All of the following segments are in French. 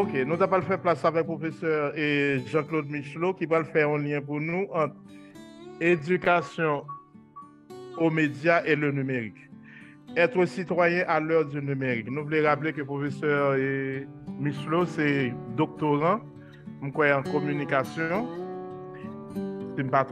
Ok, nous allons faire place avec le professeur Jean-Claude Michelot qui va faire un lien pour nous entre éducation aux médias et le numérique. Être citoyen à l'heure du numérique. Nous voulons rappeler que le professeur Michelot, c'est doctorant en communication si je ne pas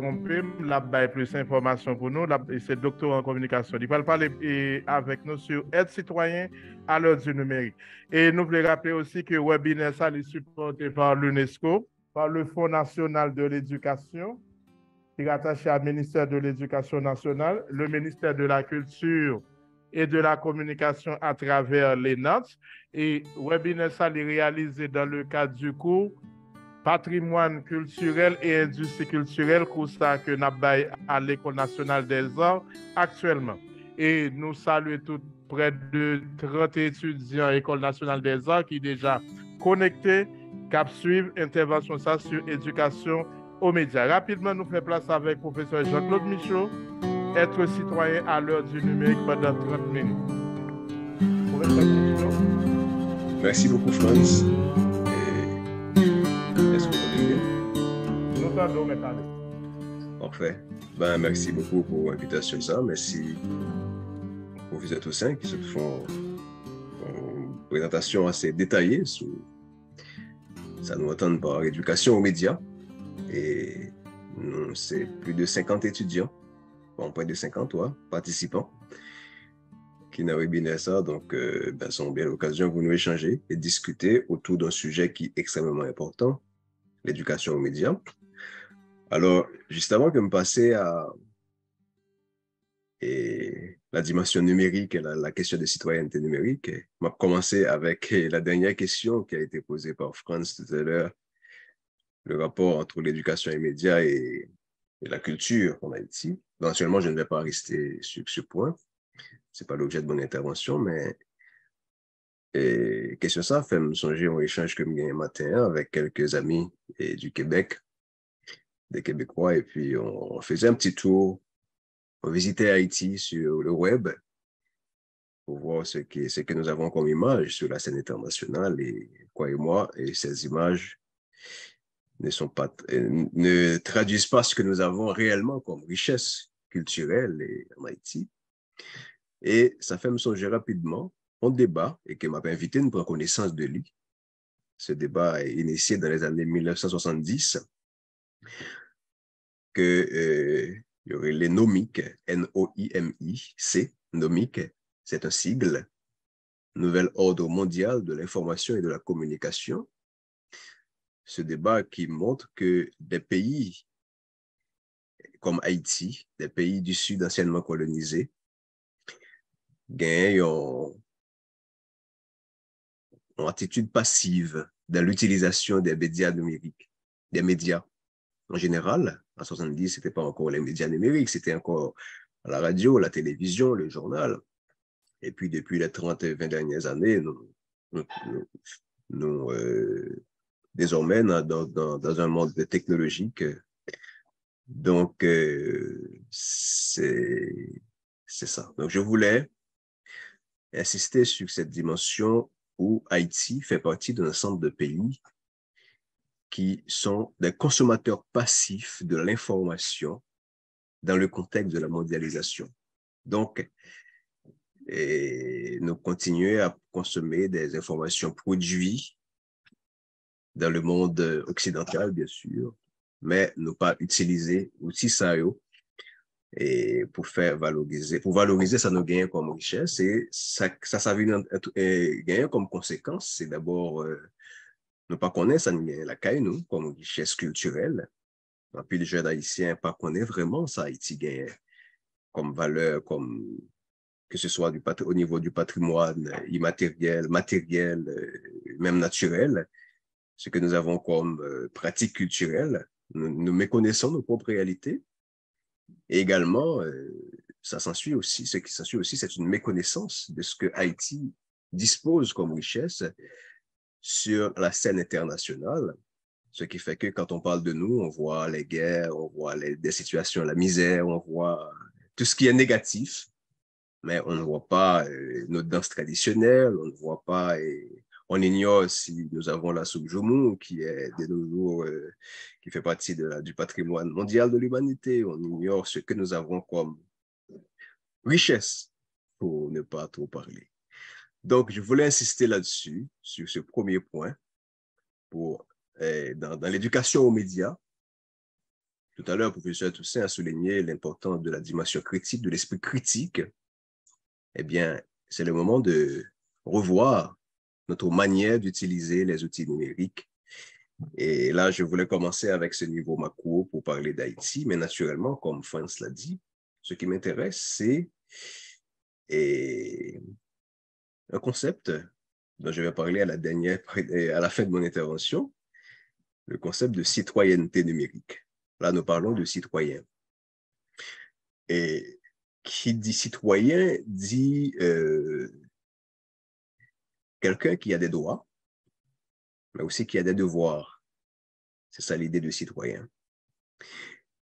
il la a plus d'informations pour nous, c'est docteur en communication. Il va parler avec nous sur aide citoyen à l'heure du numérique. Et nous voulons rappeler aussi que webinaire ça est supporté par l'UNESCO, par le Fonds national de l'éducation, qui est rattaché au ministère de l'Éducation nationale, le ministère de la Culture et de la communication à travers les notes. Et webinaire ça est réalisé dans le cadre du cours patrimoine culturel et industrie culturelle, ça que nous à l'École nationale des arts actuellement. Et nous saluons tout près de 30 étudiants à l'École nationale des arts qui déjà connectés, cap suivent intervention sur éducation aux médias. Rapidement, nous faisons place avec le professeur Jean-Claude Michaud, être citoyen à l'heure du numérique pendant 30 minutes. Merci beaucoup, France. Parfait. Ben, merci beaucoup pour l'invitation, ça. Merci pour vous êtes au sein qui se font une présentation assez détaillée sur ça nous attend par l'éducation aux médias. Et c'est plus de 50 étudiants, bon, près de 50 participants qui n'a webinaire ça. Donc, euh, ben, sont bien l'occasion pour nous échanger et discuter autour d'un sujet qui est extrêmement important, l'éducation aux médias. Alors, juste avant que me passer à la dimension numérique et la, question de citoyenneté numérique, vais commencer avec la dernière question qui a été posée par Franz tout à l'heure, le rapport entre l'éducation immédiate et, et la culture en Haïti. Éventuellement, je ne vais pas rester sur ce point. Ce n'est pas l'objet de mon intervention, mais question ça fait me songer en échange que j'ai matin avec quelques amis du Québec des Québécois. Et puis, on, faisait un petit tour, on visitait Haïti sur le web pour voir ce, qui, ce que nous avons comme image sur la scène internationale. Et croyez-moi, et ces images ne, sont pas, euh, ne traduisent pas ce que nous avons réellement comme richesse culturelle et, en Haïti. Et ça fait me songer rapidement, on débat, et que m'a invité, nous prendre connaissance de lui. Ce débat est initié dans les années 1970 que euh, y aurait les NOMIC, N-O-I-M-I-C, NOMIC, c'est un sigle, Nouvel Ordre Mondial de l'Information et de la Communication. Ce débat qui montre que des pays comme Haïti, des pays du Sud anciennement colonisés, gagnent une, attitude passive dans l'utilisation des médias numériques, des médias en général. En 70, ce n'était pas encore les médias numériques, c'était encore la radio, la télévision, le journal. Et puis, depuis les 30 et 20 dernières années, nous, nous, euh, désormais, dans, un monde technologique, donc, euh, c'est ça. Donc, je voulais insister sur cette dimension où Haïti fait partie d'un ensemble de pays qui sont des consommateurs passifs de l'information dans le contexte de la mondialisation. Donc, nous continuons à consommer des informations produites dans le monde occidental, bien sûr, mais ne pas utiliser aussi ça e et pour faire valoriser, pour valoriser ça nous gagne comme richesse et ça, ça, ça vient euh, comme conséquence, c'est d'abord euh, pas ça, nous comme richesse comme richesse culturelle. En plus, les jeunes haïtiens pas pas vraiment ça, Haïti gagne comme valeur, que ce soit au niveau du patrimoine immatériel, matériel, euh, même naturel, ce que nous avons comme euh, pratique culturelle. Nous, méconnaissons nos propres réalités. Et également, euh, ça s'ensuit aussi, ce qui s'ensuit aussi, c'est une méconnaissance de ce que Haïti dispose comme richesse sur la scène internationale. Ce qui fait que quand on parle de nous, on voit les guerres, on voit les, des situations, la misère, on voit tout ce qui est négatif, mais on ne voit pas notre euh, nos danses traditionnelles, on ne voit pas, et on ignore si nous avons la soupe qui est de nos euh, qui fait partie du patrimoine mondial de l'humanité, on ignore ce que nous avons comme richesse, pour ne pas trop parler. Donc, je voulais insister là-dessus, sur ce premier point, pour, eh, dans, l'éducation aux médias. Tout à l'heure, le professeur Toussaint a souligné l'importance de la dimension critique, de l'esprit critique. Eh bien, c'est le moment de revoir notre manière d'utiliser les outils numériques. Et là, je voulais commencer avec ce niveau macro pour parler d'Haïti, mais naturellement, comme France l'a dit, ce qui m'intéresse, c'est eh, un concept dont vais parler à la, dernière, à la fin de mon intervention, le concept de citoyenneté numérique. Là, nous parlons de citoyen. Et qui dit citoyen dit euh, quelqu'un qui a des droits, mais aussi qui a des devoirs. C'est ça l'idée de citoyen.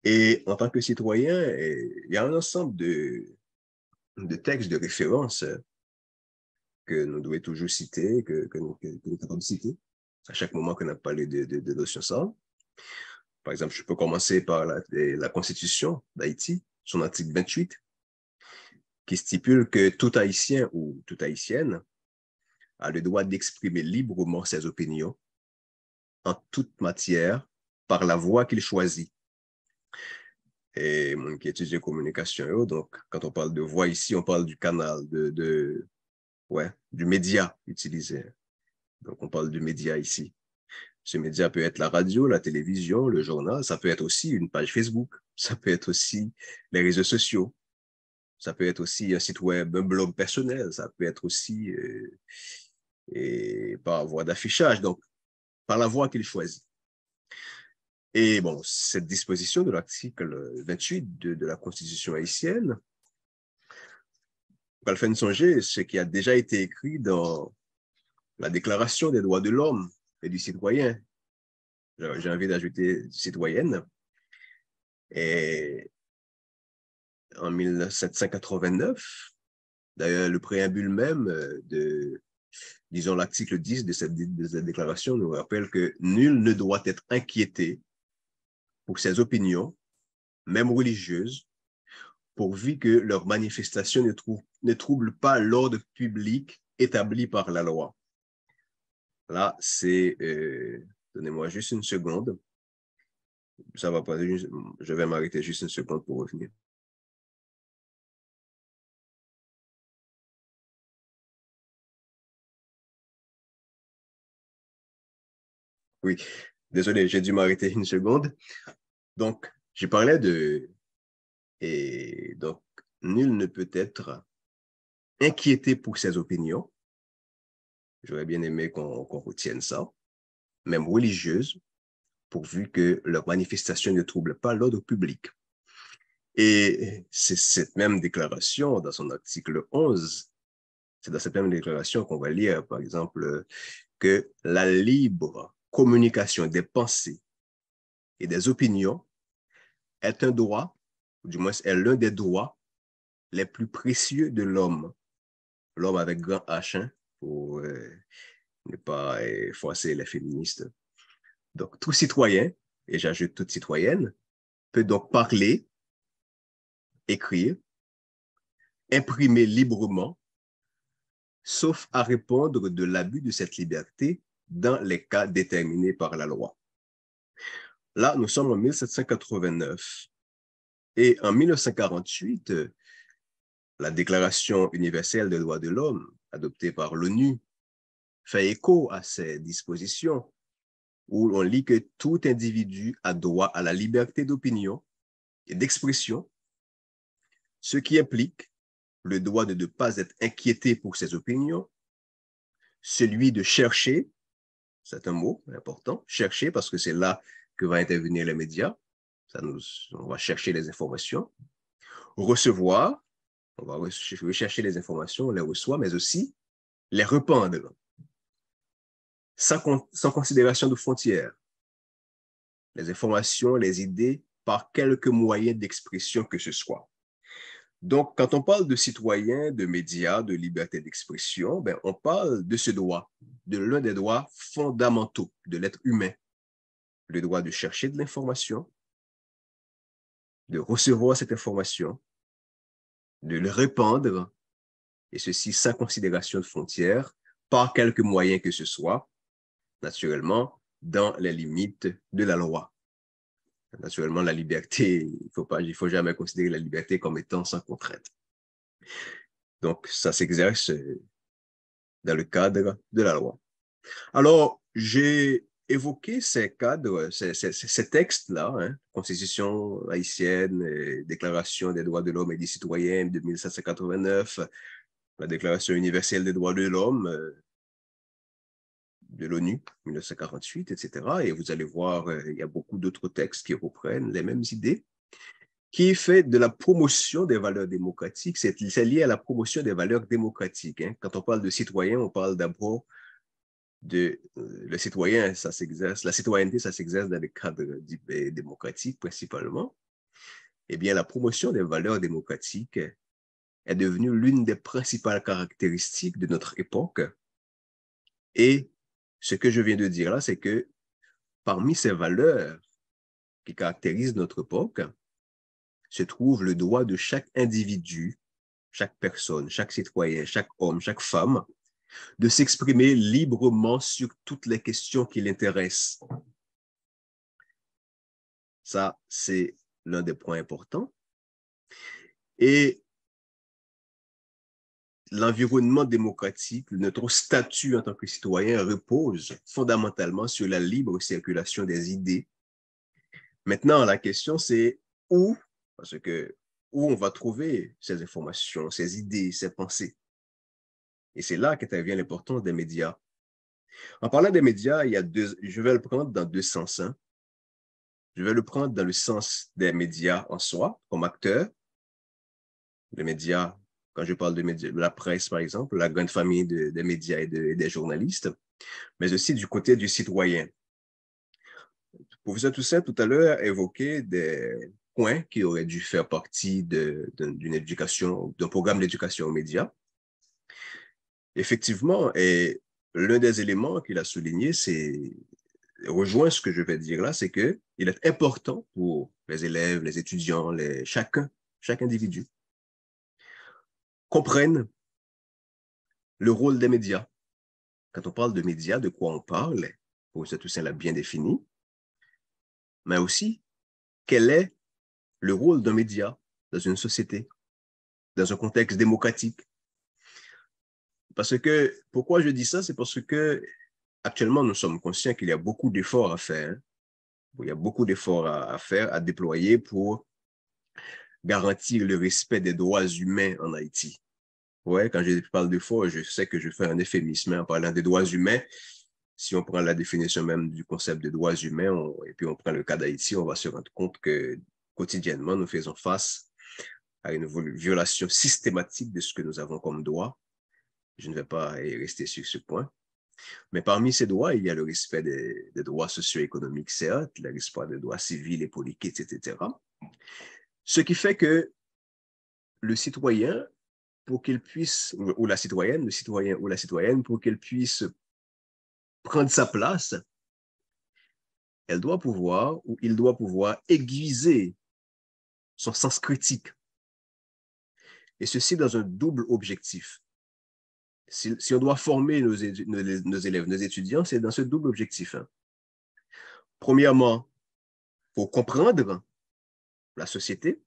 Et en tant que citoyen, il y a un ensemble de, de textes de référence que nous devons toujours citer, que, nous, que, citer à chaque moment qu'on a parlé de, de, de notions ça. Par exemple, je peux commencer par la, Constitution d'Haïti, son article 28, qui stipule que tout Haïtien ou toute Haïtienne a le droit d'exprimer librement ses opinions en toute matière par la voie qu'il choisit. Et mon qui de communication, donc quand on parle de voie ici, on parle du canal de, de du média utilisé. Donc, on parle du média ici. Ce média peut être la radio, la télévision, le journal, ça peut être aussi une page Facebook, ça peut être aussi les réseaux sociaux, ça peut être aussi un site web, un blog personnel, ça peut être aussi euh, et par voie d'affichage, donc par la voie qu'il choisit. Et bon, cette disposition de l'article 28 de la Constitution haïtienne fait de songer ce qui a déjà été écrit dans la Déclaration des droits de l'homme et du citoyen. J'ai envie d'ajouter citoyenne. Et en 1789, d'ailleurs, le préambule même euh, de, disons, l'article 10 de de cette déclaration nous rappelle que nul ne doit être inquiété pour ses opinions, même religieuses, pourvu que leurs manifestations ne, troublent ne trouble pas l'ordre public établi par la loi. Là, c'est... Euh, donnez-moi juste une seconde. Ça va pas. Je vais m'arrêter juste une seconde pour revenir. Oui, désolé, j'ai dû m'arrêter une seconde. Donc, je parlais de, et donc, nul ne peut être inquiété pour ses opinions. J'aurais bien aimé qu'on retienne ça, même religieuse, pourvu que leur manifestation ne trouble pas l'ordre public. Et c'est cette même déclaration dans son article 11, c'est dans cette même déclaration qu'on va lire, par exemple, que la libre communication des pensées et des opinions est un droit du moins est l'un des droits les plus précieux de l'homme. L'homme avec grand H, 1 hein, pour euh, ne pas effacer les féministes. Donc, tout citoyen, et j'ajoute toute citoyenne, peut donc parler, écrire, imprimer librement, sauf à répondre de l'abus de cette liberté dans les cas déterminés par la loi. Là, nous sommes en 1789 et en 1948, euh, la Déclaration universelle des droits de l'homme, adoptée par l'ONU, fait écho à ces dispositions où on lit que tout individu a droit à la liberté d'opinion et d'expression, ce qui implique le droit de ne pas être inquiété pour ses opinions, celui de chercher, c'est un mot important, chercher parce que c'est là que va intervenir les médias, on va chercher les informations. Recevoir, on va rechercher les informations, on les reçoit, mais aussi les rependre sans, considération de frontières. Les informations, les idées, par quelques moyens d'expression que ce soit. Donc, quand on parle de citoyens, de médias, de liberté d'expression, ben, on parle de ce droit, de l'un des droits fondamentaux de l'être humain, le droit de chercher de l'information, de recevoir cette information, de le répandre, et ceci sans considération de frontières, par quelques moyens que ce soit, naturellement, dans les limites de la loi. Naturellement, la liberté, il ne faut, faut jamais considérer la liberté comme étant sans contrainte. Donc, ça s'exerce dans le cadre de la loi. Alors, j'ai évoquer ces cadres, ces, ces, textes-là, hein, Constitution haïtienne, euh, Déclaration des droits de l'homme et des citoyens de 1789, la Déclaration universelle des droits de l'homme euh, de l'ONU, 1948, etc. Et vous allez voir, euh, il y a beaucoup d'autres textes qui reprennent les mêmes idées, qui fait de la promotion des valeurs démocratiques, c'est lié à la promotion des valeurs démocratiques. Hein. Quand on parle de citoyens, on parle d'abord de euh, le citoyen, ça s'exerce, la citoyenneté, ça s'exerce dans le cadres ben, démocratiques principalement, eh bien, la promotion des valeurs démocratiques est devenue l'une des principales caractéristiques de notre époque. Et ce que je viens de dire là, c'est que parmi ces valeurs qui caractérisent notre époque, se trouve le droit de chaque individu, chaque personne, chaque citoyen, chaque homme, chaque femme, de s'exprimer librement sur toutes les questions qui l'intéressent. Ça, c'est l'un des points importants. Et l'environnement démocratique, notre statut en tant que citoyen repose fondamentalement sur la libre circulation des idées. Maintenant, la question, c'est où, parce que où on va trouver ces informations, ces idées, ces pensées. Et c'est là qu'intervient l'importance des médias. En parlant des médias, il y a deux, je vais le prendre dans deux sens. Hein. Je vais le prendre dans le sens des médias en soi, comme acteur. Les médias, quand je parle de, la presse, par exemple, la grande famille des médias et, des journalistes, mais aussi du côté du citoyen. Le professeur Toussaint, tout à l'heure, évoqué des points qui auraient dû faire partie d'une éducation, d'un programme d'éducation aux médias. Effectivement, et l'un des éléments qu'il a souligné, c'est rejoint ce que je vais dire là, c'est que il est important pour les élèves, les étudiants, les, chacun, chaque individu, comprennent le rôle des médias. Quand on parle de médias, de quoi on parle, tout Toussaint l'a bien défini, mais aussi quel est le rôle d'un média dans une société, dans un contexte démocratique, parce que, pourquoi je dis ça, c'est parce que actuellement, nous sommes conscients qu'il y a beaucoup d'efforts à faire. Il y a beaucoup d'efforts à, faire, à déployer pour garantir le respect des droits humains en Haïti. Ouais, quand je parle d'efforts, je sais que je fais un euphémisme en parlant des droits humains. Si on prend la définition même du concept de droits humains et puis on prend le cas d'Haïti, on va se rendre compte que quotidiennement, nous faisons face à une violation systématique de ce que nous avons comme droit je ne vais pas rester sur ce point. Mais parmi ces droits, il y a le respect des, des droits socio-économiques, certes, le respect des droits civils et politiques, etc. Ce qui fait que le citoyen, pour qu'il puisse, ou la citoyenne, le citoyen ou la citoyenne, pour qu'elle puisse prendre sa place, elle doit pouvoir, ou il doit pouvoir aiguiser son sens critique. Et ceci dans un double objectif si, on doit former nos, élèves, nos étudiants, c'est dans ce double objectif. Hein. Premièrement, pour comprendre la société,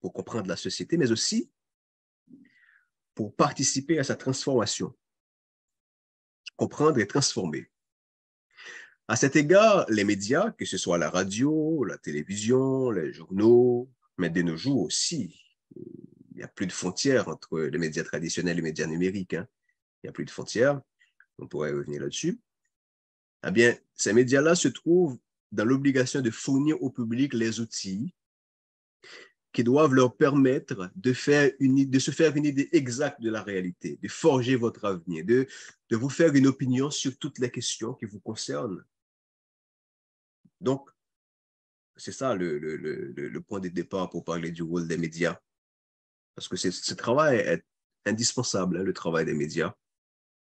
pour comprendre la société, mais aussi pour participer à sa transformation. Comprendre et transformer. À cet égard, les médias, que ce soit la radio, la télévision, les journaux, mais de nos jours aussi, il n'y a plus de frontières entre les médias traditionnels et les médias numériques. Hein. Il n'y a plus de frontières. On pourrait revenir là-dessus. Eh bien, ces médias-là se trouvent dans l'obligation de fournir au public les outils qui doivent leur permettre de, se faire une idée exacte de la réalité, de forger votre avenir, de, vous faire une opinion sur toutes les questions qui vous concernent. Donc, c'est ça le, point de départ pour parler du rôle des médias parce que ce travail est indispensable, hein, le travail des médias,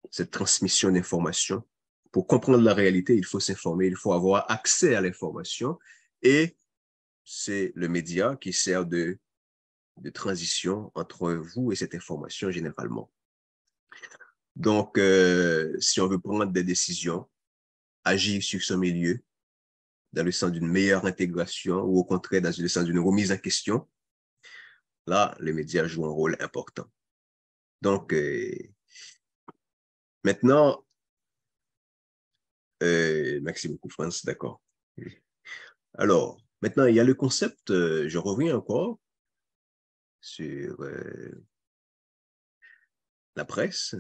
cette transmission d'informations. Pour comprendre la réalité, il faut s'informer, il faut avoir accès à l'information et c'est le média qui sert de, de transition entre vous et cette information généralement. Donc, euh, si on veut prendre des décisions, agir sur ce milieu dans le sens d'une meilleure intégration ou au contraire dans le sens d'une remise en question, Là, les médias jouent un rôle important. Donc, euh, maintenant, euh, Maxime France d'accord. Alors, maintenant, il y a le concept, euh, je reviens encore sur euh, la presse,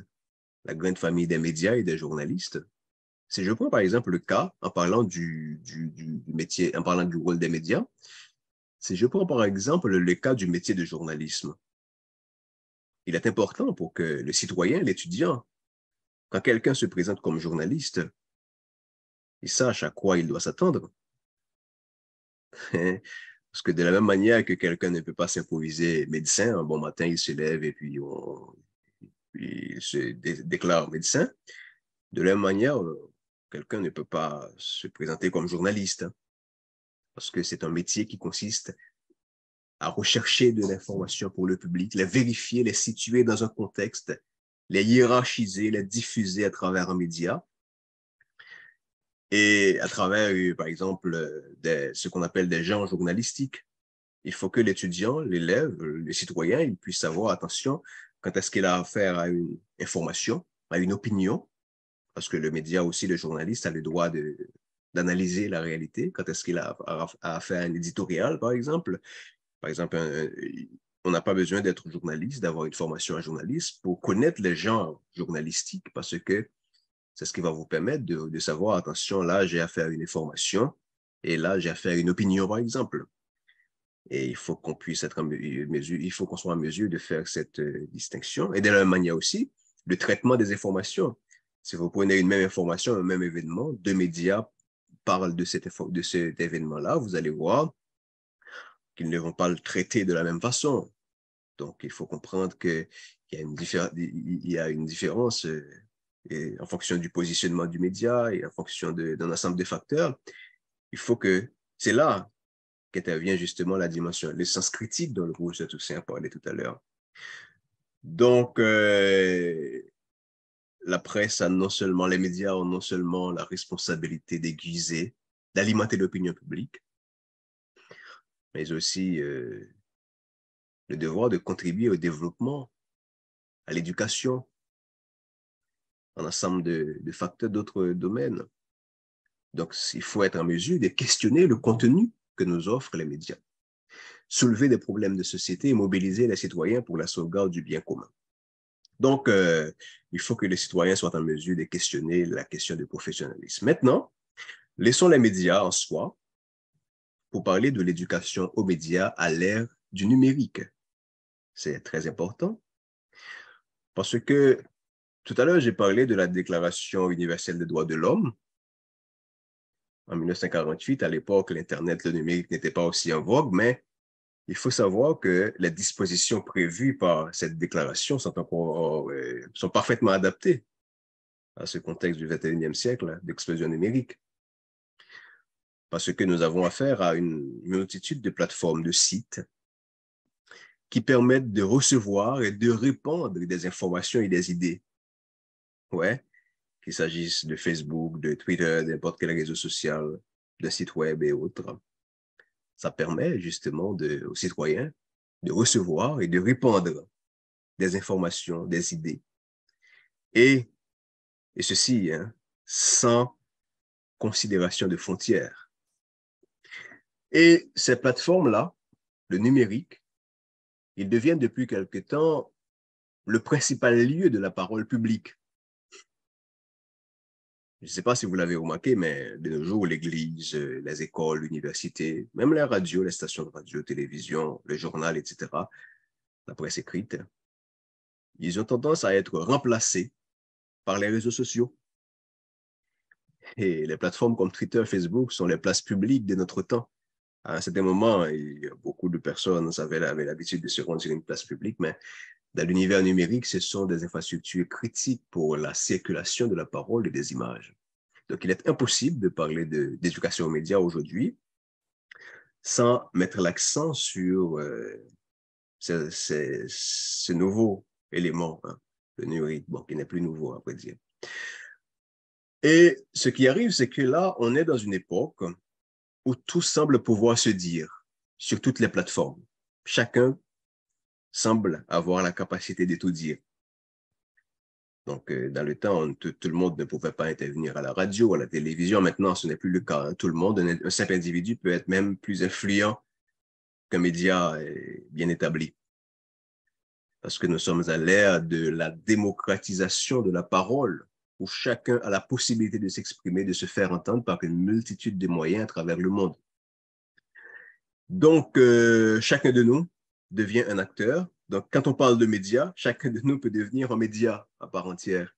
la grande famille des médias et des journalistes. Si je prends par exemple le cas, en parlant du métier, en parlant du rôle des médias, si je prends par exemple le cas du métier de journalisme, il est important pour que le citoyen, l'étudiant, quand quelqu'un se présente comme journaliste, il sache à quoi il doit s'attendre. Hein? Parce que de la même manière que quelqu'un ne peut pas s'improviser médecin, un bon matin, il se lève et puis, il se déclare médecin, de la même manière, euh, quelqu'un ne peut pas se présenter comme journaliste. Hein parce que c'est un métier qui consiste à rechercher de l'information pour le public, la vérifier, la situer dans un contexte, la hiérarchiser, la diffuser à travers un média et à travers, euh, par exemple, euh, ce qu'on appelle des gens journalistiques. Il faut que l'étudiant, l'élève, le citoyen, il puisse savoir, attention, quand est-ce qu'il a affaire à une information, à une opinion, parce que le média aussi, le journaliste a le droit de d'analyser la réalité, quand est-ce qu'il a, à faire un éditorial, par exemple. Par exemple, on n'a pas besoin d'être journaliste, d'avoir une formation à journaliste pour connaître les genres journalistiques parce que c'est ce qui va vous permettre de, savoir, attention, là, j'ai affaire à une information et là, j'ai affaire à une opinion, par exemple. Et il faut qu'on puisse être en euh, mesure, il faut qu'on soit en mesure de faire cette euh, distinction. Et de la même manière aussi, le traitement des informations. Si vous prenez une même information, un même événement, deux médias parle de cet, de cet événement-là, vous allez voir qu'ils ne vont pas le traiter de la même façon. Donc, il faut comprendre qu'il y, a une il y a une différence euh, en fonction du positionnement du média et en fonction d'un ensemble de facteurs. Il faut que c'est là qu'intervient justement la dimension, le sens critique dont le ça Toussaint parlait tout à l'heure. Donc, euh, la presse a non seulement, les médias ont non seulement la responsabilité d'aiguiser, d'alimenter l'opinion publique, mais aussi euh, le devoir de contribuer au développement, à l'éducation, un ensemble de facteurs d'autres domaines. Donc, il faut être en mesure de questionner le contenu que nous offrent les médias, soulever des problèmes de société et mobiliser les citoyens pour la sauvegarde du bien commun. Donc, euh, il faut que les citoyens soient en mesure de questionner la question du professionnalisme. Maintenant, laissons les médias en soi pour parler de l'éducation aux médias à l'ère du numérique. C'est très important parce que tout à l'heure, j'ai parlé de la Déclaration universelle des droits de l'homme. En 1948, à l'époque, l'Internet, le numérique n'était pas aussi en vogue, mais il faut savoir que les dispositions prévues par cette déclaration sont, euh, parfaitement adaptées à ce contexte du 21e siècle d'explosion numérique. Parce que nous avons affaire à une multitude de plateformes, de sites qui permettent de recevoir et de répandre des informations et des idées. Ouais, qu'il s'agisse de Facebook, de Twitter, n'importe quel réseau social, d'un site web et autres ça permet justement aux citoyens de recevoir et de répandre des informations, des idées. Et, ceci, hein, sans considération de frontières. Et ces plateformes-là, le numérique, ils deviennent depuis quelque temps le principal lieu de la parole publique je ne sais pas si vous l'avez remarqué, mais de nos jours, l'église, euh, les écoles, l'université, même la radio, les stations de radio, télévision, le journal, etc., la presse écrite, ils ont tendance à être remplacés par les réseaux sociaux. Et les plateformes comme Twitter, Facebook sont les places publiques de notre temps. À un certain moment, beaucoup de personnes avaient l'habitude de se rendre sur une place publique, mais dans l'univers numérique, ce sont des infrastructures critiques pour la circulation de la parole et des images. Donc, il est impossible de parler d'éducation aux médias aujourd'hui sans mettre l'accent sur euh, ce, nouveau élément, hein, le numérique, bon, qui n'est plus nouveau, à vrai dire. Et ce qui arrive, c'est que là, on est dans une époque où tout semble pouvoir se dire sur toutes les plateformes. Chacun semble avoir la capacité d'étudier. Donc, euh, dans le temps, tout, le monde ne pouvait pas intervenir à la radio, à la télévision. Maintenant, ce n'est plus le cas. Hein. Tout le monde, un, simple individu peut être même plus influent qu'un média euh, bien établi. Parce que nous sommes à l'ère de la démocratisation de la parole, où chacun a la possibilité de s'exprimer, de se faire entendre par une multitude de moyens à travers le monde. Donc, euh, chacun de nous devient un acteur. Donc, quand on parle de médias, chacun de nous peut devenir un média à part entière.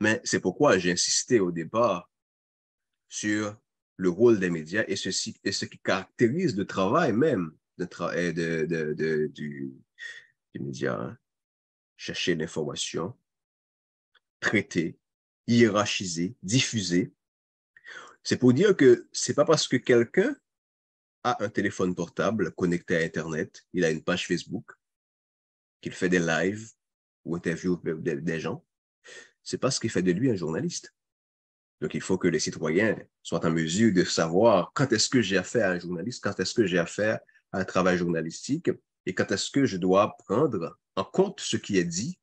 Mais c'est pourquoi j'ai insisté au départ sur le rôle des médias et, ceci, et ce qui caractérise le travail même de du, média. Hein. Chercher l'information, traiter, hiérarchiser, diffuser. C'est pour dire que c'est pas parce que quelqu'un a un téléphone portable connecté à Internet. Il a une page Facebook qu'il fait des lives ou interviews des, des gens. C'est pas ce qui fait de lui un journaliste. Donc, il faut que les citoyens soient en mesure de savoir quand est-ce que j'ai affaire à un journaliste, quand est-ce que j'ai affaire à un travail journalistique et quand est-ce que je dois prendre en compte ce qui est dit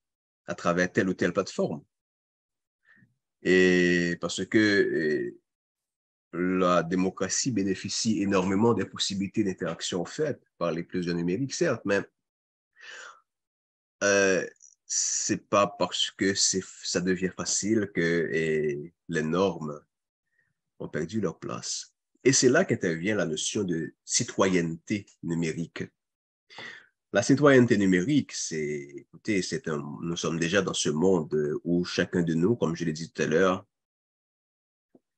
à travers telle ou telle plateforme. Et parce que euh, la démocratie bénéficie énormément des possibilités d'interaction faites par les plusieurs numériques, certes, mais euh, c'est pas parce que ça devient facile que les normes ont perdu leur place. Et c'est là qu'intervient la notion de citoyenneté numérique. La citoyenneté numérique, c'est, écoutez, c'est nous sommes déjà dans ce monde où chacun de nous, comme je l'ai dit tout à l'heure,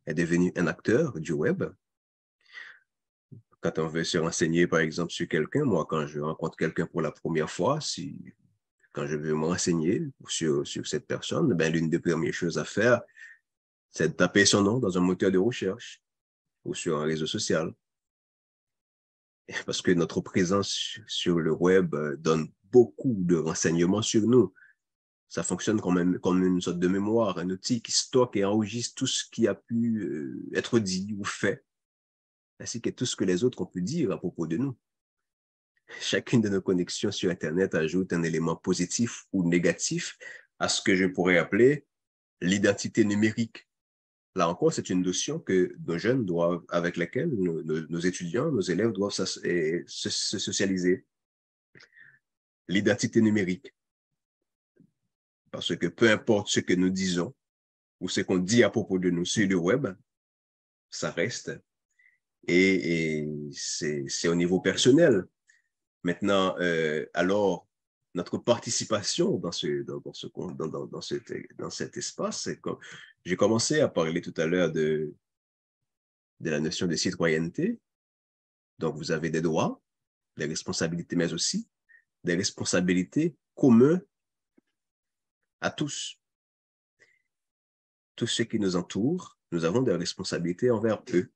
est devenu un acteur du web. Quand on veut se renseigner, par exemple, sur quelqu'un, moi, quand je rencontre quelqu'un pour la première fois, si, quand je veux me renseigner sur, sur cette personne, ben, l'une des premières choses à faire, c'est de taper son nom dans un moteur de recherche ou sur un réseau social. Parce que notre présence sur le web euh, donne beaucoup de renseignements sur nous ça fonctionne quand même comme une sorte de mémoire, un outil qui stocke et enregistre tout ce qui a pu euh, être dit ou fait, ainsi que tout ce que les autres ont pu dire à propos de nous. Chacune de nos connexions sur Internet ajoute un élément positif ou négatif à ce que je pourrais appeler l'identité numérique. Là encore, c'est une notion que nos jeunes doivent, avec laquelle nos, étudiants, nos élèves doivent se socialiser. L'identité numérique parce que peu importe ce que nous disons ou ce qu'on dit à propos de nous sur le web, ça reste. Et, c'est au niveau personnel. Maintenant, euh, alors, notre participation dans, ce, dans, ce, dans, cet, dans cet espace, comme j'ai commencé à parler tout à l'heure de, de la notion de citoyenneté. Donc, vous avez des droits, des responsabilités, mais aussi des responsabilités communes à tous. Tous ceux qui nous entourent, nous avons des responsabilités envers eux.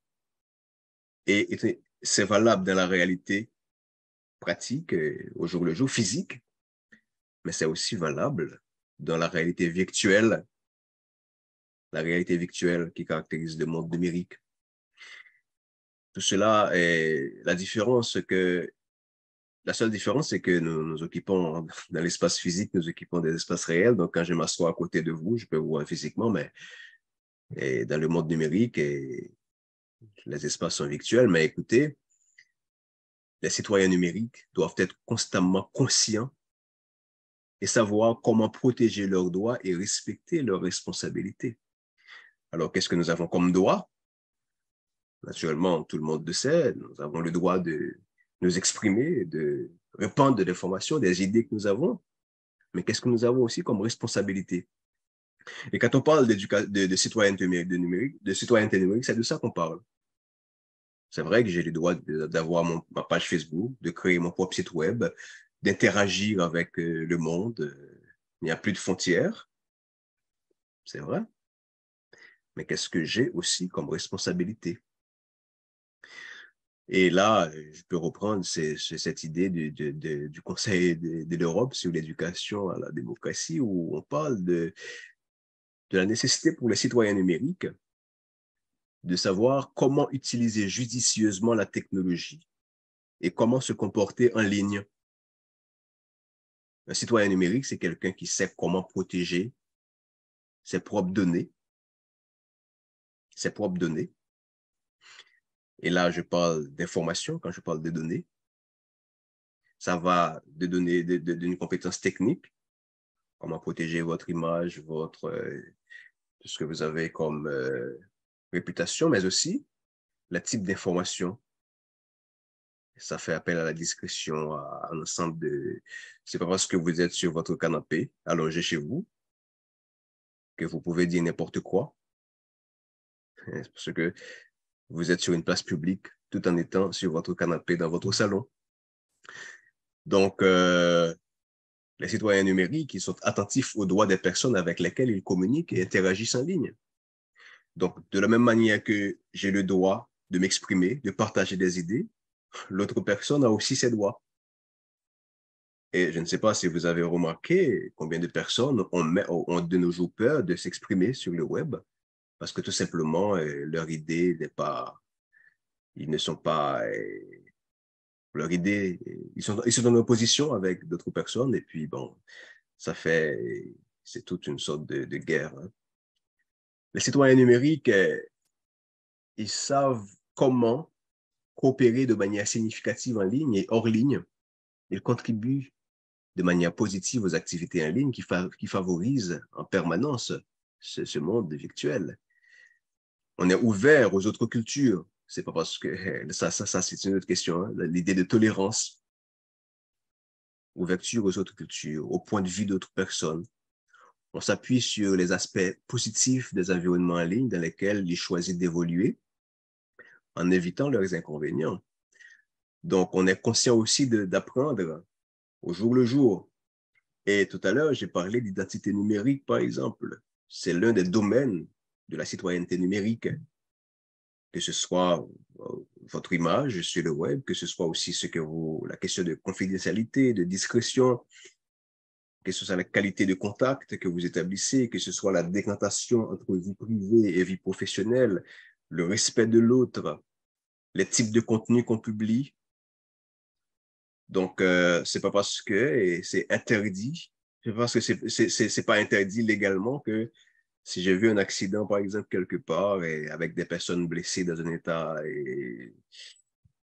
Et, et c'est valable dans la réalité pratique, euh, au jour le jour, physique, mais c'est aussi valable dans la réalité virtuelle, la réalité virtuelle qui caractérise le monde numérique. Tout cela est la différence que la seule différence, c'est que nous nous occupons dans l'espace physique, nous occupons des espaces réels. Donc, quand je m'assois à côté de vous, je peux vous voir physiquement, mais dans le monde numérique, les espaces sont virtuels. Mais écoutez, les citoyens numériques doivent être constamment conscients et savoir comment protéger leurs droits et respecter leurs responsabilités. Alors, qu'est-ce que nous avons comme droit Naturellement, tout le monde le sait, nous avons le droit de nous exprimer, de répandre des l'information, des idées que nous avons. Mais qu'est-ce que nous avons aussi comme responsabilité Et quand on parle de, de, citoyenneté numérique, de, numérique, de citoyenneté numérique, c'est de ça qu'on parle. C'est vrai que j'ai le droit d'avoir ma page Facebook, de créer mon propre site web, d'interagir avec euh, le monde. Il n'y a plus de frontières. C'est vrai. Mais qu'est-ce que j'ai aussi comme responsabilité et là, euh, je peux reprendre cette idée du, Conseil de, l'Europe sur l'éducation à la démocratie, où on parle de, de la nécessité pour les citoyens numériques de savoir comment utiliser judicieusement la technologie et comment se comporter en ligne. Un citoyen numérique, c'est quelqu'un qui sait comment protéger ses propres données, ses propres données, et là, je parle d'information quand je parle de données. Ça va de données d'une compétence technique, comment protéger votre image, votre, euh, tout ce que vous avez comme euh, réputation, mais aussi le type d'information. Ça fait appel à la discrétion, à, à l'ensemble de... C'est pas parce que vous êtes sur votre canapé, allongé chez vous, que vous pouvez dire n'importe quoi. Parce que vous êtes sur une place publique tout en étant sur votre canapé dans votre salon. Donc, euh, les citoyens numériques, ils sont attentifs aux droits des personnes avec lesquelles ils communiquent et interagissent en ligne. Donc, de la même manière que j'ai le droit de m'exprimer, de partager des idées, l'autre personne a aussi ses droits. Et je ne sais pas si vous avez remarqué combien de personnes ont de nos jours peur de s'exprimer sur le web parce que tout simplement, euh, leur idée n'est pas, ils ne sont pas, euh, leur idée, euh, ils sont, ils sont en opposition avec d'autres personnes et puis bon, ça fait, c'est toute une sorte de, guerre. Hein. Les citoyens numériques, ils savent comment coopérer de manière significative en ligne et hors ligne. Ils contribuent de manière positive aux activités en ligne qui, favorisent en permanence ce, ce, monde virtuel on est ouvert aux autres cultures. C'est pas parce que eh, ça, c'est une autre question. Hein. L'idée de tolérance, ouverture aux autres cultures, au point de vue d'autres personnes. On s'appuie sur les aspects positifs des environnements en ligne dans lesquels ils choisissent d'évoluer en évitant leurs inconvénients. Donc, on est conscient aussi d'apprendre au jour le jour. Et tout à l'heure, j'ai parlé d'identité numérique, par exemple. C'est l'un des domaines de la citoyenneté numérique, que ce soit euh, votre image sur le web, que ce soit aussi ce que la question de confidentialité, de discrétion, que ce soit la qualité de contact que vous établissez, que ce soit la décantation entre vie privée et vie professionnelle, le respect de l'autre, les types de contenus qu'on publie. Donc, euh, c'est pas parce que c'est interdit, c'est parce que c'est pas interdit légalement que si j'ai vu un accident, par exemple, quelque part, et avec des personnes blessées dans un état, et,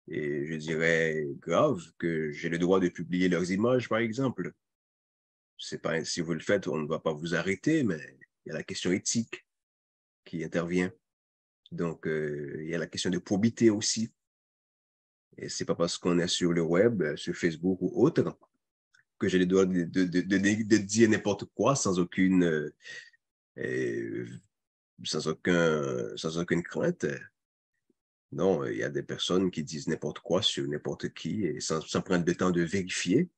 je dirais grave, que j'ai le droit de publier leurs images, par exemple. C'est pas, si vous le faites, on ne va pas vous arrêter, mais il y a la question éthique qui intervient. Donc, euh, il y a la question de probité aussi. Et c'est pas parce qu'on est sur le web, euh, sur Facebook ou autre, que j'ai le droit de, dire n'importe quoi sans aucune... Euh, et euh, sans, aucun, sans aucune crainte. Euh, non, il y a des personnes qui disent n'importe quoi sur n'importe qui et sans, sans, prendre le temps de vérifier.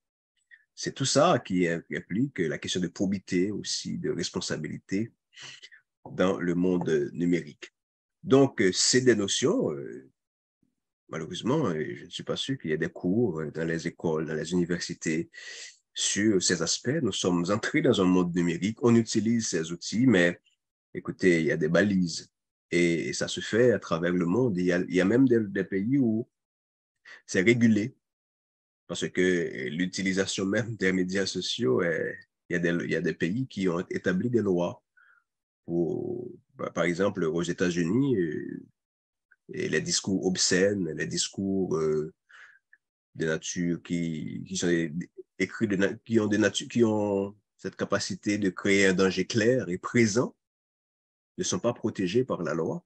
C'est tout ça qui implique la question de probité aussi, de responsabilité dans le monde numérique. Donc, euh, c'est des notions. Malheureusement, je ne suis pas sûr qu'il y ait des cours dans les écoles, dans les universités, sur ces aspects. Nous sommes entrés dans un monde numérique, on utilise ces outils, mais écoutez, il y a des balises et, ça se fait à travers le monde. Il y a, il y a même des, pays où c'est régulé parce que l'utilisation même des médias sociaux, il, y a des, il y a des pays qui ont établi des lois. Pour, bah, par exemple, aux États-Unis, euh, et les discours obscènes, les discours euh, de nature qui, qui sont des, qui, ont des qui ont cette capacité de créer un danger clair et présent ne sont pas protégés par la loi.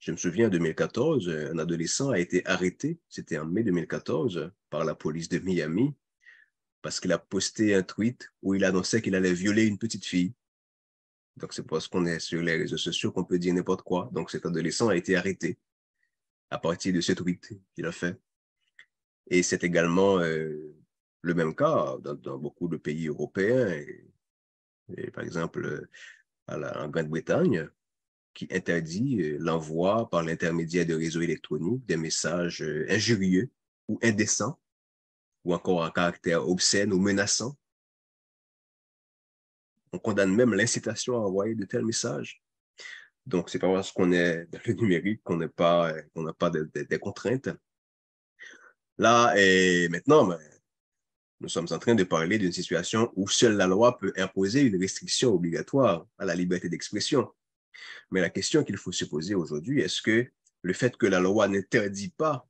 Je me souviens en 2014, un adolescent a été arrêté, c'était en mai 2014, par la police de Miami parce qu'il a posté un tweet où il annonçait qu'il allait violer une petite fille. Donc c'est parce qu'on est sur les réseaux sociaux qu'on peut dire n'importe quoi. Donc cet adolescent a été arrêté à partir de ce tweet qu'il a fait. Et c'est également euh, le même cas dans, beaucoup de pays européens, et, par exemple euh, à en Grande-Bretagne, qui interdit euh, l'envoi par l'intermédiaire de réseaux électroniques des messages euh, injurieux ou indécents, ou encore à caractère obscène ou menaçant. On condamne même l'incitation à envoyer de tels messages. Donc, c'est pas parce qu'on est dans le numérique qu'on n'a pas, n'a pas des contraintes. Là, et maintenant, ben, nous sommes en train de parler d'une situation où seule la loi peut imposer une restriction obligatoire à la liberté d'expression. Mais la question qu'il faut se poser aujourd'hui, est-ce que le fait que la loi n'interdit pas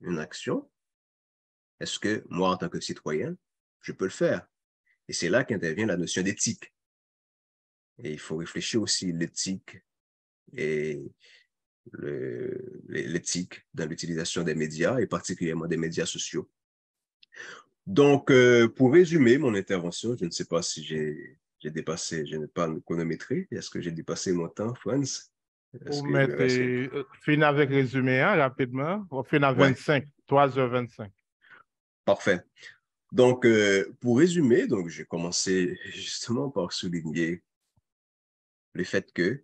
une action, est-ce que moi, en tant que citoyen, je peux le faire? Et c'est là qu'intervient la notion d'éthique. Et il faut réfléchir aussi l'éthique et l'éthique dans l'utilisation des médias et particulièrement des médias sociaux. Donc, euh, pour résumer mon intervention, je ne sais pas si j'ai, dépassé, je n'ai pas chronométré. Est-ce que j'ai dépassé mon temps, Franz? Vous euh, fin avec résumé rapidement, on finit à 25, 3h25. Parfait. Donc, euh, pour résumer, donc, j'ai commencé justement par souligner le fait que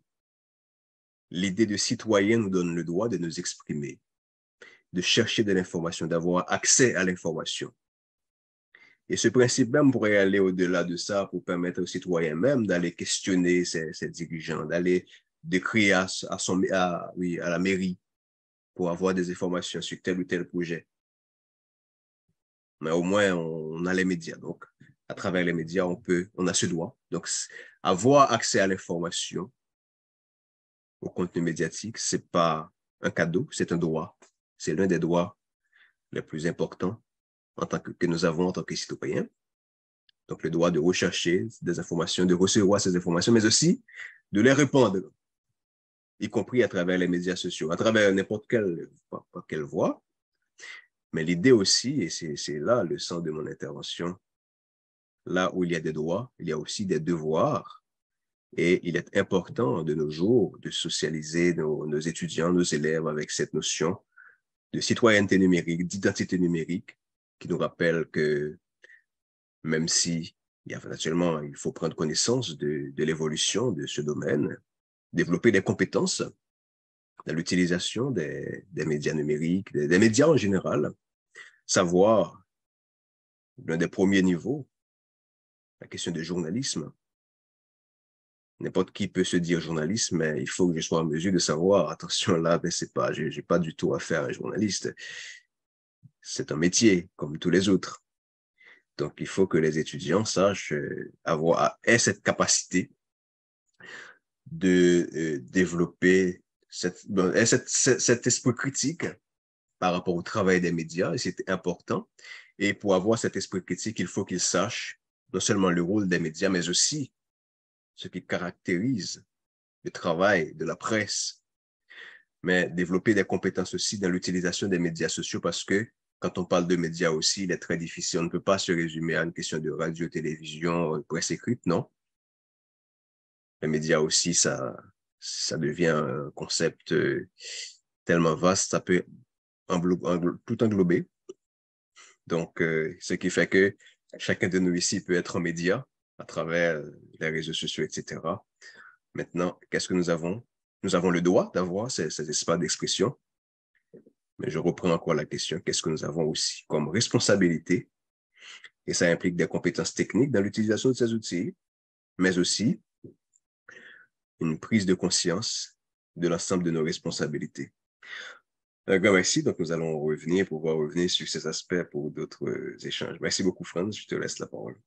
l'idée de citoyen nous donne le droit de nous exprimer, de chercher de l'information, d'avoir accès à l'information. Et ce principe même pourrait aller au-delà de ça pour permettre aux citoyens même d'aller questionner ces, dirigeants, d'aller d'écrire à, la mairie pour avoir des informations sur tel ou tel projet. Mais au moins, on, a les médias. Donc, à travers les médias, on peut, on a ce droit. Donc, avoir accès à l'information, au contenu médiatique, ce n'est pas un cadeau, c'est un droit. C'est l'un des droits les plus importants en tant que, que nous avons en tant que citoyens. Donc, le droit de rechercher des informations, de recevoir ces informations, mais aussi de les répandre, y compris à travers les médias sociaux, à travers n'importe quelle, quelle voie. Mais l'idée aussi, et c'est là le sens de mon intervention, là où il y a des droits, il y a aussi des devoirs. Et il est important de nos jours de socialiser nos étudiants, nos élèves avec cette notion de citoyenneté numérique, d'identité numérique, qui nous rappelle que même si, naturellement, il faut prendre connaissance de, l'évolution de ce domaine, développer des compétences dans l'utilisation des, médias numériques, des, médias en général, savoir l'un des premiers niveaux, la question du journalisme. N'importe qui peut se dire journaliste, mais il faut que je sois en mesure de savoir, attention là, mais ben, c'est pas, j'ai pas du tout affaire à un journaliste c'est un métier comme tous les autres. Donc, il faut que les étudiants sachent euh, avoir cette capacité de euh, développer cet esprit critique par rapport au travail des médias, et c'est important. Et pour avoir cet esprit critique, il faut qu'ils sachent non seulement le rôle des médias, mais aussi ce qui caractérise le travail de la presse, mais développer des compétences aussi dans l'utilisation des médias sociaux parce que quand on parle de médias aussi, il est très difficile. On ne peut pas se résumer à une question de radio, télévision, presse écrite, non. Les médias aussi, ça, devient un concept euh, tellement vaste, ça peut tout englober. Donc, euh, ce qui fait que chacun de nous ici peut être un média à travers les réseaux sociaux, etc. Maintenant, qu'est-ce que nous avons Nous avons le droit d'avoir ces, ces espaces d'expression. Mais je reprends encore la question, qu'est-ce que nous avons aussi comme responsabilité? Et ça implique des compétences techniques dans l'utilisation de ces outils, mais aussi une prise de conscience de l'ensemble de nos responsabilités. Un merci. Donc, nous allons revenir, pouvoir revenir sur ces aspects pour d'autres euh, échanges. Merci beaucoup, Franz. Je te laisse la parole.